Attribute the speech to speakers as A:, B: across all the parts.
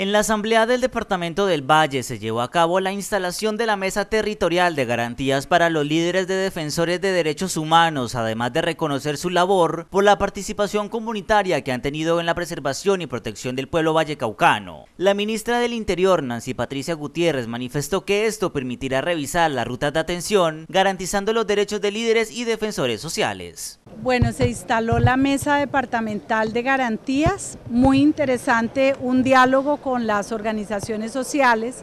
A: En la Asamblea del Departamento del Valle se llevó a cabo la instalación de la Mesa Territorial de Garantías para los líderes de defensores de derechos humanos, además de reconocer su labor por la participación comunitaria que han tenido en la preservación y protección del pueblo vallecaucano. La ministra del Interior, Nancy Patricia Gutiérrez, manifestó que esto permitirá revisar las rutas de atención, garantizando los derechos de líderes y defensores sociales.
B: Bueno, se instaló la mesa departamental de garantías, muy interesante, un diálogo con las organizaciones sociales,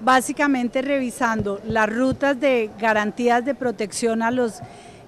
B: básicamente revisando las rutas de garantías de protección a los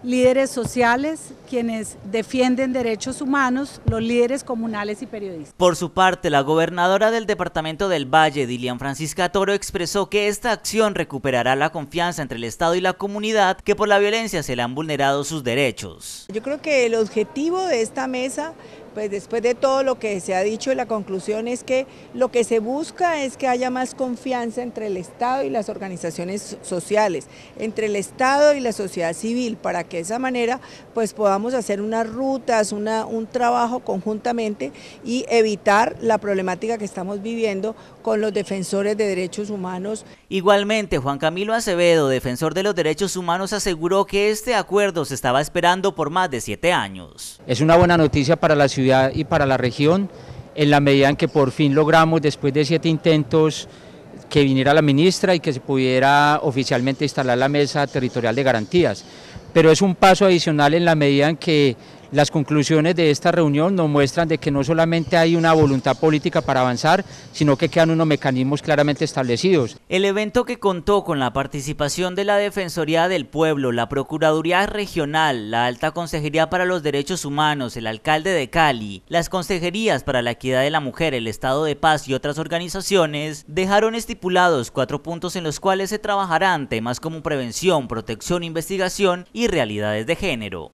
B: líderes sociales, quienes defienden derechos humanos, los líderes comunales y periodistas.
A: Por su parte, la gobernadora del departamento del Valle, Dilian Francisca Toro, expresó que esta acción recuperará la confianza entre el Estado y la comunidad que por la violencia se le han vulnerado sus derechos.
C: Yo creo que el objetivo de esta mesa pues después de todo lo que se ha dicho, la conclusión es que lo que se busca es que haya más confianza entre el Estado y las organizaciones sociales, entre el Estado y la sociedad civil, para que de esa manera pues podamos hacer unas rutas, un trabajo conjuntamente y evitar la problemática que estamos viviendo con los defensores de derechos humanos.
A: Igualmente, Juan Camilo Acevedo, defensor de los derechos humanos, aseguró que este acuerdo se estaba esperando por más de siete años.
D: Es una buena noticia para la ciudad y para la región, en la medida en que por fin logramos, después de siete intentos, que viniera la ministra y que se pudiera oficialmente instalar la mesa territorial de garantías. Pero es un paso adicional en la medida en que las conclusiones de esta reunión nos muestran de que no solamente hay una voluntad política para avanzar, sino que quedan unos mecanismos claramente establecidos.
A: El evento que contó con la participación de la Defensoría del Pueblo, la Procuraduría Regional, la Alta Consejería para los Derechos Humanos, el alcalde de Cali, las consejerías para la equidad de la mujer, el Estado de Paz y otras organizaciones, dejaron estipulados cuatro puntos en los cuales se trabajarán temas como prevención, protección, investigación y realidades de género.